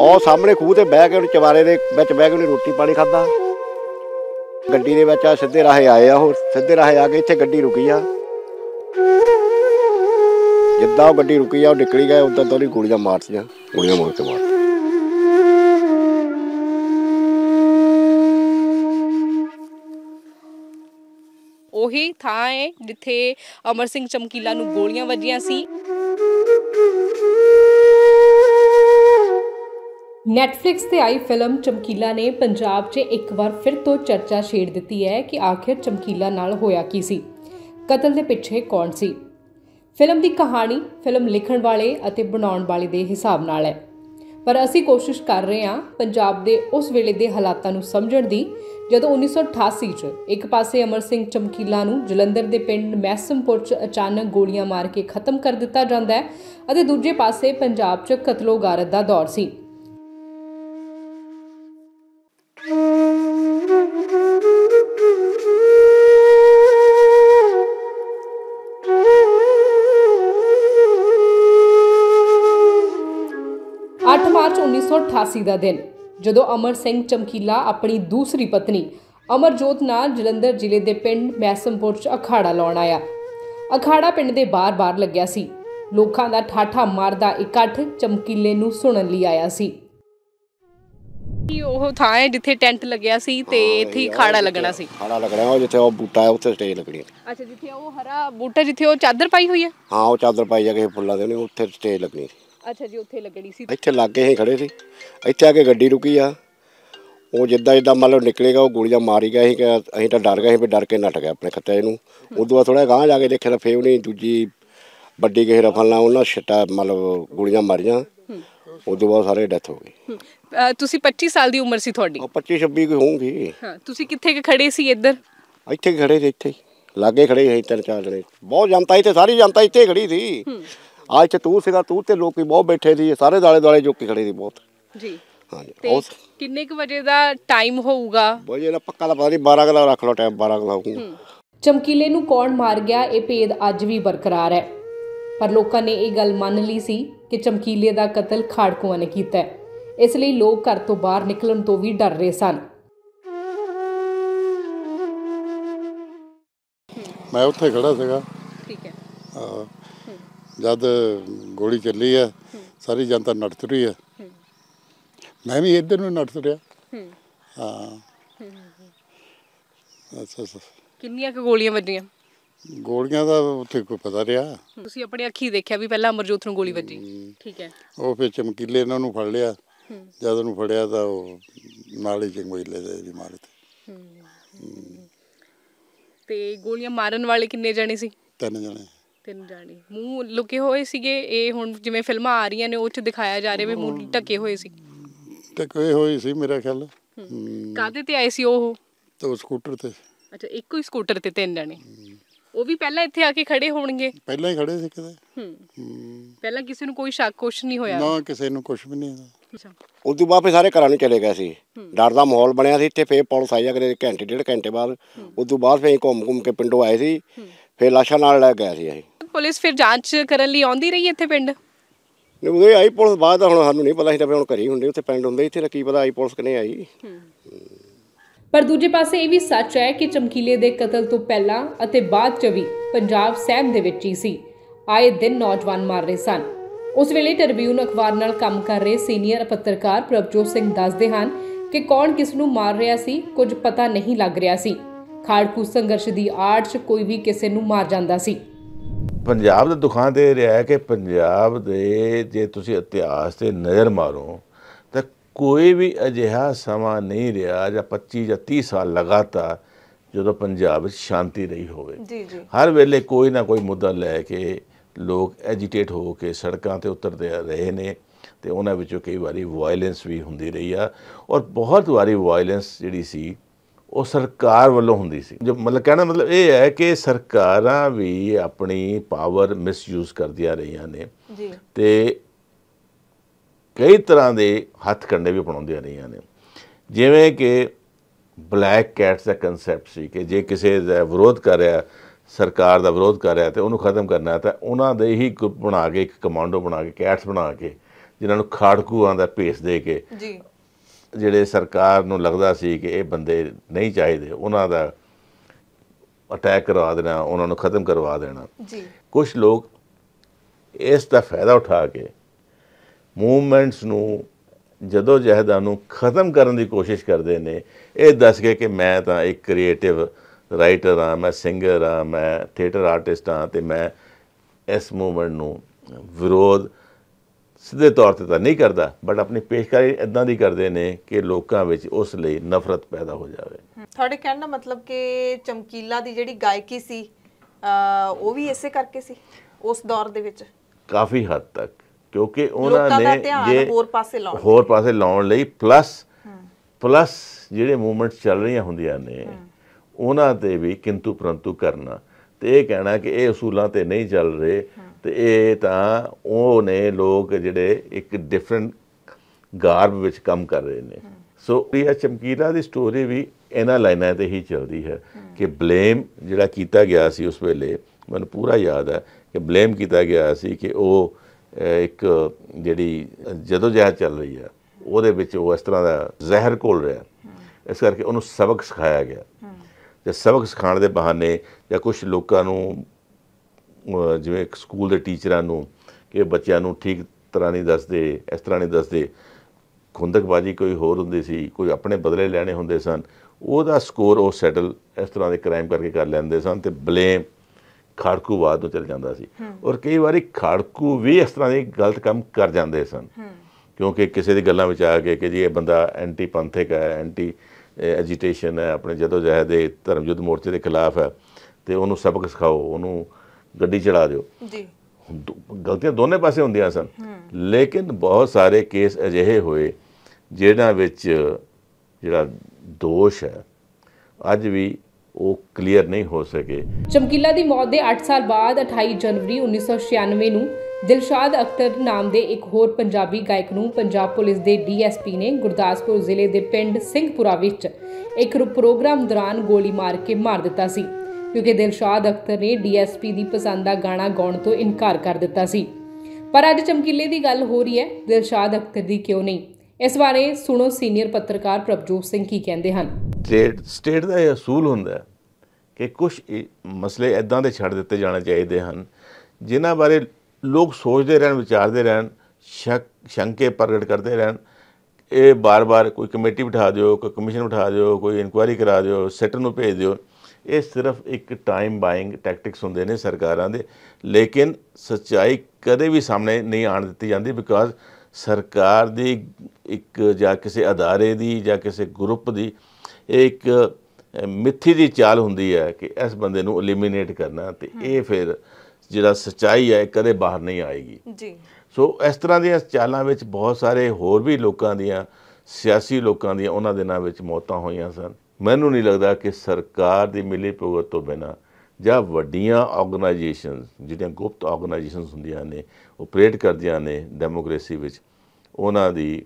ਉਹ ਸਾਹਮਣੇ ਖੂਹ ਤੇ ਬਹਿ ਕੇ ਉਹ ਚਵਾਰੇ ਦੇ ਵਿੱਚ ਬਹਿ ਕੇ ਉਹਨੇ ਰੋਟੀ ਪਾਣੀ ਖਾਦਾ ਗੱਡੀ ਦੇ ਵਿੱਚ ਆ ਸਿੱਧੇ ਰਾਹੇ ਆਏ ਆ ਉਹ ਸਿੱਧੇ ਰਾਹੇ ਆ ਕੇ ਇੱਥੇ ਗੱਡੀ ਰੁਕੀ ਆ ਜਿੱਦਾਂ ਉਹ ਗੱਡੀ ਰੁਕੀ ਆ ਉਹ ਨਿਕਲੀ ਗਏ ਉਦੋਂ ਤੋਂ ਉਹਨੇ ਗੋਲੀਆਂ ਮਾਰਤੀਆਂ ਗੋਲੀਆਂ ਮਾਰ ਕੇ ਮਾਰ ਉਹੀ ਥਾਂ ਹੈ ਜਿੱਥੇ ਅਮਰ ਸਿੰਘ ਚਮਕੀਲਾ ਨੂੰ ਗੋਲੀਆਂ ਵੱਜੀਆਂ ਸੀ ਨੈਟਫਲਿਕਸ ਤੇ ਆਈ ਫਿਲਮ ਚਮਕੀਲਾ ਨੇ ਪੰਜਾਬ 'ਚ ਇੱਕ ਵਾਰ ਫਿਰ ਤੋਂ ਚਰਚਾ ਛੇੜ ਦਿੱਤੀ ਹੈ ਕਿ ਆਖਿਰ ਚਮਕੀਲਾ ਨਾਲ ਹੋਇਆ ਕੀ ਸੀ ਕਤਲ ਦੇ ਪਿੱਛੇ ਕੌਣ ਸੀ ਫਿਲਮ ਦੀ ਕਹਾਣੀ ਫਿਲਮ ਲਿਖਣ ਵਾਲੇ ਅਤੇ ਬਣਾਉਣ ਵਾਲੇ ਦੇ ਹਿਸਾਬ ਨਾਲ ਹੈ ਪਰ ਅਸੀਂ ਕੋਸ਼ਿਸ਼ ਕਰ ਰਹੇ ਹਾਂ ਪੰਜਾਬ ਦੇ ਉਸ ਵੇਲੇ ਦੇ ਹਾਲਾਤਾਂ ਨੂੰ ਸਮਝਣ ਦੀ ਜਦੋਂ 1988 'ਚ ਇੱਕ ਪਾਸੇ ਅਮਰ ਸਿੰਘ ਚਮਕੀਲਾ ਨੂੰ ਜਲੰਧਰ ਦੇ ਪਿੰਡ ਮੈਸਮਪੁਰ 'ਚ ਅਚਾਨਕ ਗੋਲੀਆਂ ਮਾਰ ਕੇ ਖਤਮ ਕਰ ਦਿੱਤਾ ਜਾਂਦਾ ਹੈ ਅਤੇ ਦੂਜੇ ਪਾਸੇ ਪੰਜਾਬ 'ਚ ਕਤਲੋਗਾਰਤ ਦਾ ਦੌਰ ਸੀ 1988 ਦਾ ਦਿਨ ਜਦੋਂ ਅਮਰ ਸਿੰਘ ਚਮਕੀਲਾ ਆਪਣੀ ਦੂਸਰੀ ਪਤਨੀ ਅਮਰਜੋਤ ਨਾਲ ਜਲੰਧਰ ਜ਼ਿਲ੍ਹੇ ਦੇ ਪਿੰਡ ਮੈਸਮਪੁਰ ਚ ਅਖਾੜਾ ਲਾਉਣ ਆਇਆ ਅਖਾੜਾ ਪਿੰਡ ਦੇ ਬਾਰ-ਬਾਰ ਲੱਗਿਆ ਸੀ ਲੋਕਾਂ ਦਾ ਠਾਠਾ ਮਾਰਦਾ ਇਕੱਠ ਚਮਕੀਲੇ ਨੂੰ ਸੁਣਨ ਲਈ ਆਇਆ ਸੀ ਕੀ ਉਹ ਥਾਂ ਹੈ ਜਿੱਥੇ ਟੈਂਟ ਲੱਗਿਆ ਸੀ ਤੇ ਇੱਥੇ ਹੀ ਖਾੜਾ ਲੱਗਣਾ ਸੀ ਖਾੜਾ ਲੱਗਣਾ ਉਹ ਜਿੱਥੇ ਉਹ ਬੂਟਾ ਹੈ ਉੱਥੇ ਸਟੇਜ ਲੱਗਣੀ ਹੈ ਅੱਛਾ ਜਿੱਥੇ ਉਹ ਹਰਾ ਬੂਟਾ ਜਿੱਥੇ ਉਹ ਚਾਦਰ ਪਾਈ ਹੋਈ ਹੈ ਹਾਂ ਉਹ ਚਾਦਰ ਪਾਈ ਜਾ ਕੇ ਫੁੱਲਾਂ ਦੇ ਉਹਨੇ ਉੱਥੇ ਸਟੇਜ ਲੱਗਣੀ ਸੀ ਅੱਛਾ ਜੀ ਉੱਥੇ ਲੱਗਣੀ ਸੀ ਇੱਥੇ ਲੱਗੇ ਹੀ ਖੜੇ ਸੀ ਇੱਥੇ ਆ ਕੇ ਗੱਡੀ ਰੁਕੀ ਆ ਉਹ ਜਿੱਦਾਂ ਜਿੱਦਾਂ ਮੰਨ ਲਓ ਨਿਕਲੇਗਾ ਉਹ ਗੋਲੀਆਂ ਮਾਰੀ ਗਿਆ ਸੀ ਕਿ ਅਸੀਂ ਤਾਂ ਡਰ ਗਏ ਸੀ ਵੀ ਡਰ ਕੇ ਨੱਟ ਗਿਆ ਆਪਣੇ ਖੱਤੇ ਨੂੰ ਉਦੋਂ ਬਾਅਦ ਥੋੜਾ ਗਾਂਹ ਜਾ ਕੇ ਦੇਖਿਆ ਤਾਂ ਫੇਵ ਉਹਨੇ ਦੂਜੀ ਵੱਡੀ ਕਿਸੇ ਰਫਲ ਨਾਲ ਉਹਨਾਂ ਛੱਟਾ ਮਤਲਬ ਗੋਲੀਆਂ ਮਾਰੀਆਂ ਉਦੋਂ ਬਾਅਦ ਸਾਰੇ ਡੈਥ ਹੋ ਗਏ ਤੁਸੀਂ 25 ਸਾਲ ਦੀ ਉਮਰ ਸੀ ਤੁਹਾਡੀ 25 26 ਕੋਈ ਹੋਊਗੀ ਹਾਂ ਤੁਸੀਂ ਕਿੱਥੇ ਕਿ ਖੜੇ ਸੀ ਇੱਧਰ ਇੱਥੇ ਖੜੇ ਸੀ ਇੱਥੇ ਲਾਗੇ ਖੜੇ ਸੀ ਤਿੰਨ ਚਾਰ ਜਣੇ ਬਹੁਤ ਜਨਤਾ ਇੱਥੇ ਸਾਰੀ ਜਨਤਾ ਇੱਥੇ ਖੜੀ ਸੀ ਆਜ ਇੱਥੇ ਤੂੰ ਸੀਗਾ ਤੂੰ ਤੇ ਲੋਕੀ ਬਹੁਤ ਬੈਠੇ ਸੀ ਸਾਰੇ ਦਾਲੇ ਦਾਲੇ ਜੋਕੀ ਖੜੇ ਸੀ ਬਹੁਤ ਜੀ ਹਾਂਜੀ ਕਿੰਨੇ ਕੁ ਵਜੇ ਦਾ ਟਾਈਮ ਹੋਊਗਾ ਵਜੇ ਦਾ ਪੱਕਾ ਦਾ ਪਤਾ ਨਹੀਂ 12 ਕਲਾ ਰੱਖ ਲਓ ਟਾਈਮ 12 ਕਲਾ ਹੋਊਗਾ ਚਮਕੀਲੇ ਨੂੰ ਕੌਣ ਮਾਰ ਗਿਆ ਇਹ ਭੇਦ ਅੱਜ ਵੀ ਬਰਕਰਾਰ ਹੈ ਪਰ ਲੋਕਾਂ ਨੇ ਇਹ ਗੱਲ ਮੰਨ ਲਈ ਸੀ ਕਿ ਚਮਕੀਲੇ ਦਾ ਕਤਲ ਖਾੜਕੂਆਂ ਨੇ ਕੀਤਾ ਇਸ ਲਈ ਲੋਕ ਘਰ ਤੋਂ ਬਾਹਰ ਨਿਕਲਣ ਤੋਂ ਵੀ ਡਰ ਰਹੇ ਸਨ ਮੈਂ ਉੱਥੇ ਖੜਾ ਸੀਗਾ ਠੀਕ ਹੈ ਹਾਂ ਜਦ ਗੋਲੀ ਚੱਲੀ ਹੈ ਸਾਰੀ ਜਨਤਾ ਨੱਠ ਰਹੀ ਹੈ ਮੈਂ ਵੀ ਇੱਧਰ ਨੂੰ ਨੱਠ ਰਿਹਾ ਹਾਂ ਅੱਛਾ ਅੱਛਾ ਕਿੰਨੀਆਂ ਕੁ ਗੋਲੀਆਂ ਵੱਜੀਆਂ ਗੋਲੀਆਂ ਦਾ ਉੱਥੇ ਕੋਈ ਪਤਾ ਰਿਹਾ ਤੁਸੀਂ ਆਪਣੇ ਅੱਖੀ ਦੇਖਿਆ ਵੀ ਪਹਿਲਾਂ ਅਮਰਜੋਤ ਨੂੰ ਗੋਲੀ ਵੱਜੀ ਠੀਕ ਹੈ ਉਹ ਫਿਰ ਚਮਕੀਲੇ ਇਹਨਾਂ ਨੂੰ ਫੜ ਲਿਆ ਜਦ ਉਹਨੂੰ ਫੜਿਆ ਤਾਂ ਉਹ ਨਾਲੇ ਚਮਕੀਲੇ ਦੇ ਵੀ ਮਾਰੇ ਤੇ ਤੇ ਗੋਲੀਆਂ ਮਾਰਨ ਵਾਲੇ ਕਿੰਨੇ ਜਣੇ ਸੀ ਤਿੰਨ ਜਣੇ ਤਿੰਨ ਜਾਣੀ ਮੂੰਹ ਲੁਕੇ ਹੋਏ ਸੀਗੇ ਇਹ ਹੁਣ ਜਿਵੇਂ ਫਿਲਮਾਂ ਆ ਰਹੀਆਂ ਨੇ ਉਹ ਚ ਦਿਖਾਇਆ ਜਾ ਰਿਹਾ ਵੀ ਮੂੰਹ ਟਕੇ ਹੋਏ ਸੀ ਟਕੇ ਹੋਏ ਸੀ ਮੇਰਾ ਖਿਆਲ ਕਾਦੇ ਤੇ ਆਏ ਸੀ ਉਹ ਤੇ ਸਕੂਟਰ ਤੇ ਅੱਛਾ ਇੱਕੋ ਹੀ ਸਕੂਟਰ ਤੇ ਤਿੰਨ ਜਾਣੇ ਉਹ ਵੀ ਪਹਿਲਾਂ ਇੱਥੇ ਆ ਕੇ ਖੜੇ ਹੋਣਗੇ ਪਹਿਲਾਂ ਹੀ ਖੜੇ ਸੀ ਕਿਤੇ ਹੂੰ ਪਹਿਲਾਂ ਕਿਸੇ ਨੂੰ ਕੋਈ ਸ਼ੱਕ ਕੁਛ ਨਹੀਂ ਹੋਇਆ ਨਾ ਕਿਸੇ ਨੂੰ ਕੁਛ ਵੀ ਨਹੀਂ ਅੱਛਾ ਉਸ ਤੋਂ ਬਾਅਦ ਫੇ ਸਾਰੇ ਘਰਾਂ ਨੂੰ ਚਲੇ ਗਏ ਸੀ ਡਰ ਦਾ ਮਾਹੌਲ ਬਣਿਆ ਸੀ ਇੱਥੇ ਫੇ ਪੁਲਿਸ ਆਈ ਅਗਲੇ ਘੰਟੇ ਡੇਢ ਘੰਟੇ ਬਾਅਦ ਉਸ ਤੋਂ ਬਾਅਦ ਫੇ ਘੁੰਮ ਘੁੰਮ ਕੇ ਪਿੰਡੋਂ ਆਏ ਸੀ ਫੇ ਲਾਸ਼ਾਂ ਨਾਲ ਲੈ ਗਏ ਸੀ ਅਸੀਂ ਪੁਲਿਸ ਫਿਰ ਜਾਂਚ ਕਰਨ ਲਈ ਆਉਂਦੀ ਰਹੀ ਇੱਥੇ ਪਿੰਡ ਨਹੀਂ ਹੀ ਆਈ ਪੁਲਿਸ ਬਾਅਦ ਹੁਣ ਸਾਨੂੰ ਨਹੀਂ ਪਤਾ ਸੀ ਤਾਂ ਹੁਣ ਘਰੀ ਹੁੰਦੇ ਉੱਥੇ ਪਿੰਡ ਹੁੰਦੇ ਇੱਥੇ ਤਾਂ ਕੀ ਪਤਾ ਆਈ ਪੁਲਿਸ ਕਿਨੇ ਆਈ ਪਰ ਦੂਜੇ ਪਾਸੇ ਇਹ ਵੀ ਸੱਚ ਹੈ ਕਿ ਚਮਕੀਲੇ ਦੇ ਕਤਲ ਤੋਂ ਪਹਿਲਾਂ ਅਤੇ ਬਾਅਦ ਚ ਵੀ ਪੰਜਾਬ ਸਹਿਮ ਦੇ ਵਿੱਚ ਹੀ ਸੀ ਆਏ ਦਿਨ ਨੌਜਵਾਨ ਮਾਰ ਰਹੇ ਸਨ ਉਸ ਵੇਲੇ ਟ੍ਰਿਬਿਊਨ ਅਖਬਾਰ ਨਾਲ ਕੰਮ ਕਰ ਰਹੇ ਸੀਨੀਅਰ ਪੱਤਰਕਾਰ ਪ੍ਰਭਜੋਤ ਸਿੰਘ ਦੱਸਦੇ ਹਨ ਕਿ ਕੌਣ ਕਿਸ ਨੂੰ ਮਾਰ ਰਿਹਾ ਸੀ ਕੁਝ ਪਤਾ ਨਹੀਂ ਲੱਗ ਰਿਹਾ ਸੀ ਖਾੜਕੂ ਸੰਘਰਸ਼ ਦੀ ਆੜ 'ਚ ਕੋਈ ਵੀ ਕਿਸੇ ਨੂੰ ਮਾਰ ਜਾਂਦਾ ਸੀ ਪੰਜਾਬ ਦਾ ਦੁਖਾਂ ਦੇ ਰਿਹਾ ਹੈ ਕਿ ਪੰਜਾਬ ਦੇ ਜੇ ਤੁਸੀਂ ਇਤਿਹਾਸ ਤੇ ਨਜ਼ਰ ਮਾਰੋ ਤਾਂ ਕੋਈ ਵੀ ਅਜਿਹਾ ਸਮਾਂ ਨਹੀਂ ਰਿਹਾ ਜਾਂ 25 ਜਾਂ 30 ਸਾਲ ਲਗਾਤਾਰ ਜਦੋਂ ਪੰਜਾਬ ਵਿੱਚ ਸ਼ਾਂਤੀ ਰਹੀ ਹੋਵੇ ਜੀ ਜੀ ਹਰ ਵੇਲੇ ਕੋਈ ਨਾ ਕੋਈ ਮੁੱਦਾ ਲੈ ਕੇ ਲੋਕ ਐਜੀਟੇਟ ਹੋ ਕੇ ਸੜਕਾਂ ਤੇ ਉਤਰਦੇ ਰਹੇ ਨੇ ਤੇ ਉਹਨਾਂ ਵਿੱਚੋਂ ਕਈ ਵਾਰੀ ਵਾਇਲੈਂਸ ਵੀ ਹੁੰਦੀ ਰਹੀ ਆ ਔਰ ਬਹੁਤ ਵਾਰੀ ਵਾਇਲੈਂਸ ਜਿਹੜੀ ਸੀ ਉਹ ਸਰਕਾਰ ਵੱਲੋਂ ਹੁੰਦੀ ਸੀ ਜੋ ਮਤਲਬ ਕਹਿਣਾ ਮਤਲਬ ਇਹ ਹੈ ਕਿ ਸਰਕਾਰਾਂ ਵੀ ਆਪਣੀ ਪਾਵਰ ਮਿਸਯੂਜ਼ ਕਰਦੀਆਂ ਰਹੀਆਂ ਨੇ ਜੀ ਤੇ ਕਈ ਤਰ੍ਹਾਂ ਦੇ ਹੱਥ ਕੰਡੇ ਵੀ ਅਪਣਾਉਂਦੀਆਂ ਰਹੀਆਂ ਨੇ ਜਿਵੇਂ ਕਿ ਬਲੈਕ ਕੈਟਸ ਦਾ ਕਨਸੈਪਟ ਸੀ ਕਿ ਜੇ ਕਿਸੇ ਦਾ ਵਿਰੋਧ ਕਰ ਰਿਹਾ ਸਰਕਾਰ ਦਾ ਵਿਰੋਧ ਕਰ ਰਿਹਾ ਤੇ ਉਹਨੂੰ ਖਤਮ ਕਰਨਾ ਤਾਂ ਉਹਨਾਂ ਦੇ ਹੀ ਗਰੁੱਪ ਬਣਾ ਕੇ ਇੱਕ ਕਮਾਂਡੋ ਬਣਾ ਕੇ ਕੈਟਸ ਬਣਾ ਕੇ ਜਿਨ੍ਹਾਂ ਨੂੰ ਖਾੜਕੂਆਂ ਦਾ ਭੇਸ ਦੇ ਕੇ ਜੀ ਜਿਹੜੇ ਸਰਕਾਰ ਨੂੰ ਲੱਗਦਾ ਸੀ ਕਿ ਇਹ ਬੰਦੇ ਨਹੀਂ ਚਾਹੀਦੇ ਉਹਨਾਂ ਦਾ ਅਟੈਕ ਕਰਵਾ ਦੇਣਾ ਉਹਨਾਂ ਨੂੰ ਖਤਮ ਕਰਵਾ ਦੇਣਾ ਜੀ ਕੁਝ ਲੋਕ ਇਸ ਦਾ ਫਾਇਦਾ ਉਠਾ ਕੇ ਮੂਵਮੈਂਟਸ ਨੂੰ ਜਦੋਂ ਜਹਦਾ ਨੂੰ ਖਤਮ ਕਰਨ ਦੀ ਕੋਸ਼ਿਸ਼ ਕਰਦੇ ਨੇ ਇਹ ਦੱਸ ਕੇ ਕਿ ਮੈਂ ਤਾਂ ਇੱਕ ਕ੍ਰੀਏਟਿਵ ਰਾਈਟਰ ਆ ਮੈਂ ਸਿੰਗਰ ਆ ਮੈਂ ਥੀਏਟਰ ਆਰਟਿਸਟ ਆ ਤੇ ਮੈਂ ਇਸ ਮੂਵਮੈਂਟ ਨੂੰ ਵਿਰੋਧ ਸਿੱਧੇ ਤੌਰ ਤੇ ਤਾਂ ਨਹੀਂ ਕਰਦਾ ਬਟ ਆਪਣੀ ਪੇਸ਼ਕਾਰੀ ਇਦਾਂ ਦੀ ਕਰਦੇ ਨੇ ਕਿ ਲੋਕਾਂ ਵਿੱਚ ਉਸ ਲਈ ਨਫ਼ਰਤ ਪੈਦਾ ਹੋ ਜਾਵੇ ਤੁਹਾਡੇ ਕਹਿਣ ਦਾ ਮਤਲਬ ਕਿ ਚਮਕੀਲਾ ਦੀ ਜਿਹੜੀ ਗਾਇਕੀ ਸੀ ਉਹ ਵੀ ਇਸੇ ਕਰਕੇ ਸੀ ਉਸ ਦੌਰ ਦੇ ਵਿੱਚ ਕਾਫੀ ਹੱਦ ਤੱਕ ਕਿਉਂਕਿ ਉਹਨਾਂ ਨੇ ਜੇ ਹੋਰ ਪਾਸੇ ਲਾਉਣ ਹੋਰ ਪਾਸੇ ਲਾਉਣ ਲਈ ਪਲੱਸ ਪਲੱਸ ਜਿਹੜੇ ਮੂਵਮੈਂਟਸ ਚੱਲ ਰਹੀਆਂ ਹੁੰਦੀਆਂ ਨੇ ਉਹਨਾਂ ਤੇ ਵੀ ਕਿੰਤੂ ਪਰੰਤੂ ਕਰਨਾ ਤੇ ਇਹ ਕਹਿਣਾ ਕਿ ਇਹ ਉਸੂਲਾਂ ਤੇ ਨਹੀਂ ਚੱਲ ਰਹੇ ਤੇ ਇਹ ਤਾਂ ਉਹ ਨੇ ਲੋਕ ਜਿਹੜੇ ਇੱਕ ਡਿਫਰੈਂਟ ਗਾਰਬ ਵਿੱਚ ਕੰਮ ਕਰ ਰਹੇ ਨੇ ਸੋ ਪ੍ਰਿਆ ਚਮਕੀਲਾ ਦੀ ਸਟੋਰੀ ਵੀ ਇਹਨਾਂ ਲਾਈਨਾਂ ਤੇ ਹੀ ਚੱਲਦੀ ਹੈ ਕਿ ਬਲੇਮ ਜਿਹੜਾ ਕੀਤਾ ਗਿਆ ਸੀ ਉਸ ਵੇਲੇ ਮੈਨੂੰ ਪੂਰਾ ਯਾਦ ਹੈ ਕਿ ਬਲੇਮ ਕੀਤਾ ਗਿਆ ਸੀ ਕਿ ਉਹ ਇੱਕ ਜਿਹੜੀ ਜਦੋਂ ਜਹਾ ਚੱਲ ਰਹੀ ਹੈ ਉਹਦੇ ਵਿੱਚ ਉਹ ਇਸ ਤਰ੍ਹਾਂ ਦਾ ਜ਼ਹਿਰ ਘੋਲ ਰਿਹਾ ਇਸ ਕਰਕੇ ਉਹਨੂੰ ਸਬਕ ਸਿਖਾਇਆ ਗਿਆ ਜਾਂ ਸਬਕ ਸਿਖਾਉਣ ਦੇ ਬਹਾਨੇ ਜਾਂ ਕੁਝ ਲੋਕਾਂ ਨੂੰ ਜਿਵੇਂ ਇੱਕ ਸਕੂਲ ਦੇ ਟੀਚਰਾਂ ਨੂੰ ਕਿ ਬੱਚਿਆਂ ਨੂੰ ਠੀਕ ਤਰ੍ਹਾਂ ਨਹੀਂ ਦੱਸਦੇ ਇਸ ਤਰ੍ਹਾਂ ਨਹੀਂ ਦੱਸਦੇ ਖੁੰਦਕਬਾਜੀ ਕੋਈ ਹੋਰ ਹੁੰਦੀ ਸੀ ਕੋਈ ਆਪਣੇ ਬਦਲੇ ਲੈਣੇ ਹੁੰਦੇ ਸਨ ਉਹਦਾ ਸਕੋਰ ਉਹ ਸੈਟਲ ਇਸ ਤਰ੍ਹਾਂ ਦੇ ਕ੍ਰਾਈਮ ਕਰਕੇ ਕਰ ਲੈਂਦੇ ਸਨ ਤੇ ਬਲੇਮ ਖੜਕੂ ਨੂੰ ਚਲ ਜਾਂਦਾ ਸੀ ਔਰ ਕਈ ਵਾਰੀ ਖੜਕੂ ਵੀ ਇਸ ਤਰ੍ਹਾਂ ਦੇ ਗਲਤ ਕੰਮ ਕਰ ਜਾਂਦੇ ਸਨ ਕਿਉਂਕਿ ਕਿਸੇ ਦੀ ਗੱਲਾਂ ਵਿਚ ਆ ਕੇ ਕਿ ਜੀ ਇਹ ਬੰਦਾ ਐਂਟੀ ਪੰਥਿਕ ਹੈ ਐਂਟੀ ਐਜੀਟੇਸ਼ਨ ਹੈ ਆਪਣੇ ਜਦੋਂ ਜਹਿਦ ਦੇ ਧਰਮ ਯੁੱਧ ਮੋਰਚੇ ਦੇ ਖਿਲਾਫ ਹੈ ਤੇ ਉਹਨੂੰ ਸਬਕ ਸਿਖਾਓ ਉਹਨੂੰ ਗੱਡੀ ਚੜਾ ਦਿਓ ਜੀ ਗਲਤੀਆਂ ਦੋਨੇ ਪਾਸੇ ਹੁੰਦੀਆਂ ਸਨ ਲੇਕਿਨ ਬਹੁਤ ਸਾਰੇ ਕੇਸ ਅਜਿਹੇ ਹੋਏ ਜਿਹੜਾ ਵਿੱਚ ਜਿਹੜਾ ਦੋਸ਼ ਹੈ ਅੱਜ ਵੀ ਉਹ ਕਲੀਅਰ ਨਹੀਂ ਹੋ ਸਕੇ ਚਮਕੀਲਾ ਦੀ ਮੌਤ ਦੇ 8 ਸਾਲ ਬਾਅਦ 28 ਜਨਵਰੀ 1996 ਨੂੰ ਦਿਲਸ਼ਾਦ ਅਖਤਰ ਨਾਮ ਦੇ ਇੱਕ ਹੋਰ ਪੰਜਾਬੀ ਗਾਇਕ ਨੂੰ ਪੰਜਾਬ ਪੁਲਿਸ ਦੇ ਡੀਐਸਪੀ ਨੇ ਗੁਰਦਾਸਪੁਰ ਜ਼ਿਲ੍ਹੇ ਦੇ ਪਿੰਡ ਸਿੰਘਪੁਰਾ ਵਿੱਚ ਇੱਕ ਪ੍ਰੋਗਰਾਮ ਦੌਰਾਨ ਗੋਲੀ ਮਾਰ ਕੇ ਮਾਰ ਦਿੱਤਾ ਸੀ ਕਿਉਂਕਿ ਦਿਲਸ਼ਾਦ ਅਖਤਰ ਨੇ ਡੀਐਸਪੀ ਦੀ ਪਸੰਦ ਦਾ ਗਾਣਾ ਗਾਉਣ ਤੋਂ ਇਨਕਾਰ ਕਰ ਦਿੱਤਾ ਸੀ ਪਰ ਅੱਜ ਚਮਕੀਲੇ ਦੀ ਗੱਲ ਹੋ ਰਹੀ ਹੈ ਦਿਲਸ਼ਾਦ ਅਖਤਰ ਦੀ ਕਿਉਂ ਨਹੀਂ ਇਸ ਬਾਰੇ ਸੁਣੋ ਸੀਨੀਅਰ ਪੱਤਰਕਾਰ ਪ੍ਰਭਜੋਤ ਸਿੰਘ ਕੀ ਕਹਿੰਦੇ ਹਨ ਸਟੇਟ ਦਾ ਇਹ ਅਸੂਲ ਹੁੰਦਾ ਹੈ ਕਿ ਕੁਝ ਮਸਲੇ ਐਦਾਂ ਦੇ ਛੱਡ ਦਿੱਤੇ ਜਾਣੇ ਚਾਹੀਦੇ ਹਨ ਜਿਨ੍ਹਾਂ ਬਾਰੇ ਲੋਕ ਸੋਚਦੇ ਰਹਿਣ ਵਿਚਾਰਦੇ ਰਹਿਣ ਸ਼ੱਕ ਸ਼ੰਕੇ ਪ੍ਰਗਟ ਕਰਦੇ ਰਹਿਣ ਇਹ ਬਾਰ-ਬਾਰ ਕੋਈ ਕਮੇਟੀ ਬਿਠਾ ਦਿਓ ਕੋਈ ਕਮਿਸ਼ਨ ਬਿਠਾ ਦਿਓ ਕੋਈ ਇਨਕੁਆਇਰੀ ਕਰਾ ਦਿਓ ਸੈਟਰ ਨੂੰ ਭੇਜ ਦਿਓ ਇਹ ਸਿਰਫ ਇੱਕ ਟਾਈਮ ਬਾਇੰਗ ਟੈਕਟਿਕਸ ਹੁੰਦੇ ਨੇ ਸਰਕਾਰਾਂ ਦੇ ਲੇਕਿਨ ਸਚਾਈ ਕਦੇ ਵੀ ਸਾਹਮਣੇ ਨਹੀਂ ਆਣ ਦਿੱਤੀ ਜਾਂਦੀ ਬਿਕਾਜ਼ ਸਰਕਾਰ ਦੀ ਇੱਕ ਜਾਂ ਕਿਸੇ ਅਦਾਰੇ ਦੀ ਜਾਂ ਕਿਸੇ ਗਰੁੱਪ ਦੀ ਇੱਕ ਮਿੱਥੀ ਦੀ ਚਾਲ ਹੁੰਦੀ ਹੈ ਕਿ ਇਸ ਬੰਦੇ ਨੂੰ ਐਲੀਮੀਨੇਟ ਕਰਨਾ ਤੇ ਇਹ ਫਿਰ ਜਿਹੜਾ ਸਚਾਈ ਹੈ ਕਦੇ ਬਾਹਰ ਨਹੀਂ ਆਏਗੀ ਜੀ ਸੋ ਇਸ ਤਰ੍ਹਾਂ ਦੀਆਂ ਚਾਲਾਂ ਵਿੱਚ ਬਹੁਤ ਸਾਰੇ ਹੋਰ ਵੀ ਲੋਕਾਂ ਦੀਆਂ ਸਿਆਸੀ ਲੋਕਾਂ ਦੀਆਂ ਉਹਨਾਂ ਦਿਨਾਂ ਵਿੱਚ ਮੌਤਾਂ ਹੋਈਆਂ ਸਨ ਮੈਨੂੰ ਨਹੀਂ ਲੱਗਦਾ ਕਿ ਸਰਕਾਰ ਦੀ ਮਿਲੀ ਭੁਗਤ ਤੋਂ ਬਿਨਾ ਜਾਂ ਵੱਡੀਆਂ ਆਰਗੇਨਾਈਜੇਸ਼ਨਸ ਜਿਹੜੀਆਂ ਗੁਪਤ ਆਰਗੇਨਾਈਜੇਸ਼ਨਸ ਹੁੰਦੀਆਂ ਨੇ ਆਪਰੇਟ ਕਰਦੀਆਂ ਨੇ ਡੈਮੋਕ੍ਰੇਸੀ ਵਿੱਚ ਉਹਨਾਂ ਦੀ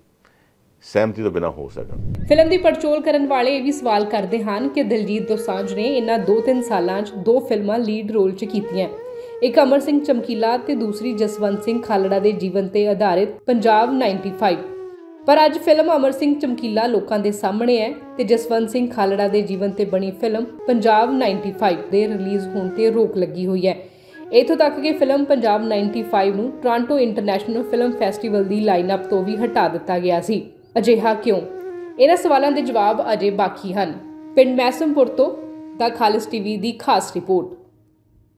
ਸਹਿਮਤੀ ਤੋਂ ਬਿਨਾ ਹੋ ਸਕਣ ਫਿਲਮ ਦੀ ਪਰਚੋਲ ਕਰਨ ਵਾਲੇ ਇਹ ਵੀ ਸਵਾਲ ਕਰਦੇ ਹਨ ਕਿ ਦਿਲਜੀਤ ਦੋਸਾਂਝ ਨੇ ਇਹਨਾਂ 2-3 ਸਾਲਾਂ 'ਚ ਦੋ ਫਿਲਮਾਂ ਲੀਡ ਰੋਲ 'ਚ ਕੀਤੀਆਂ ਇੱਕ ਅਮਰ ਸਿੰਘ ਚਮਕੀਲਾ ਤੇ ਦੂਸਰੀ ਜਸਵੰਤ ਸਿੰਘ ਖਾਲੜਾ ਦੇ ਜੀਵਨ ਤੇ ਆਧਾਰਿਤ ਪੰਜਾਬ 95 ਪਰ ਅੱਜ ਫਿਲਮ ਅਮਰ ਸਿੰਘ ਚਮਕੀਲਾ ਲੋਕਾਂ ਦੇ ਸਾਹਮਣੇ ਹੈ ਤੇ ਜਸਵੰਤ ਸਿੰਘ ਖਾਲੜਾ ਦੇ ਜੀਵਨ ਤੇ ਬਣੀ ਫਿਲਮ ਪੰਜਾਬ 95 ਦੇ ਰਿਲੀਜ਼ ਹੋਣ ਤੇ ਰੋਕ ਲੱਗੀ ਹੋਈ ਹੈ ਇਥੋਂ ਤੱਕ ਕਿ ਫਿਲਮ ਪੰਜਾਬ 95 ਨੂੰ ਟ੍ਰਾਂਟੋ ਇੰਟਰਨੈਸ਼ਨਲ ਫਿਲਮ ਫੈਸਟੀਵਲ ਦੀ ਲਾਈਨਅਪ ਤੋਂ ਵੀ ਹਟਾ ਦਿੱਤਾ ਗਿਆ ਸੀ ਅਜਿਹਾ ਕਿਉਂ ਇਹਨਾਂ ਸਵਾਲਾਂ ਦੇ ਜਵਾਬ ਅਜੇ ਬਾਕੀ ਹਨ ਪਿੰਡ ਮੈਸਮਪੁਰ ਤੋਂ ਦਾ ਖਾਲਸ ਟੀਵੀ ਦੀ ਖਾਸ ਰਿਪੋਰਟ